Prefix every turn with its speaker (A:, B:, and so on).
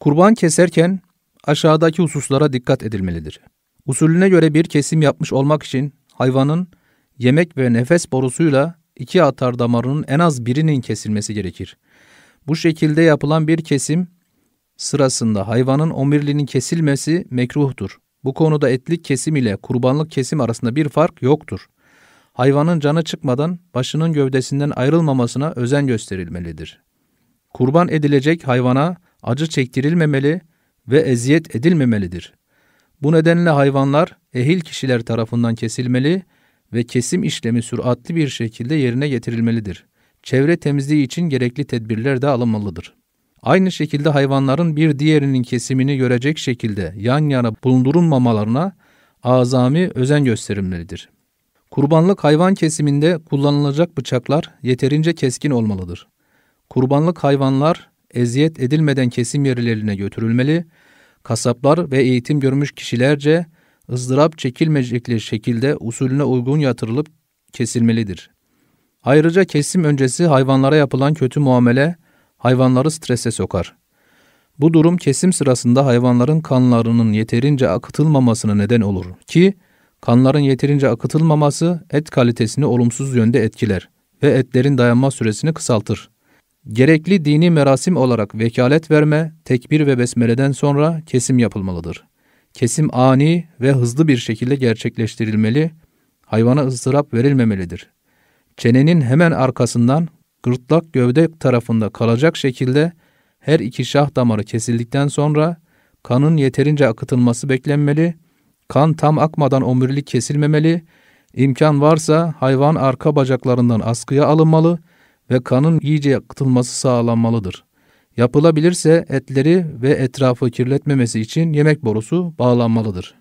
A: Kurban keserken aşağıdaki hususlara dikkat edilmelidir. Usulüne göre bir kesim yapmış olmak için hayvanın yemek ve nefes borusuyla iki atar damarının en az birinin kesilmesi gerekir. Bu şekilde yapılan bir kesim sırasında hayvanın omirliğinin kesilmesi mekruhtur. Bu konuda etlik kesim ile kurbanlık kesim arasında bir fark yoktur. Hayvanın canı çıkmadan başının gövdesinden ayrılmamasına özen gösterilmelidir. Kurban edilecek hayvana acı çektirilmemeli ve eziyet edilmemelidir. Bu nedenle hayvanlar ehil kişiler tarafından kesilmeli ve kesim işlemi süratli bir şekilde yerine getirilmelidir. Çevre temizliği için gerekli tedbirler de alınmalıdır. Aynı şekilde hayvanların bir diğerinin kesimini görecek şekilde yan yana bulundurulmamalarına azami özen gösterilmelidir. Kurbanlık hayvan kesiminde kullanılacak bıçaklar yeterince keskin olmalıdır. Kurbanlık hayvanlar eziyet edilmeden kesim yerlerine götürülmeli, kasaplar ve eğitim görmüş kişilerce ızdırap çekilmeyecekleri şekilde usulüne uygun yatırılıp kesilmelidir. Ayrıca kesim öncesi hayvanlara yapılan kötü muamele hayvanları strese sokar. Bu durum kesim sırasında hayvanların kanlarının yeterince akıtılmamasına neden olur ki kanların yeterince akıtılmaması et kalitesini olumsuz yönde etkiler ve etlerin dayanma süresini kısaltır. Gerekli dini merasim olarak vekalet verme, tekbir ve besmeleden sonra kesim yapılmalıdır. Kesim ani ve hızlı bir şekilde gerçekleştirilmeli, hayvana ızdırap verilmemelidir. Çenenin hemen arkasından gırtlak gövde tarafında kalacak şekilde her iki şah damarı kesildikten sonra kanın yeterince akıtılması beklenmeli, kan tam akmadan omurilik kesilmemeli, imkan varsa hayvan arka bacaklarından askıya alınmalı ve kanın iyice yakıtılması sağlanmalıdır. Yapılabilirse etleri ve etrafı kirletmemesi için yemek borusu bağlanmalıdır.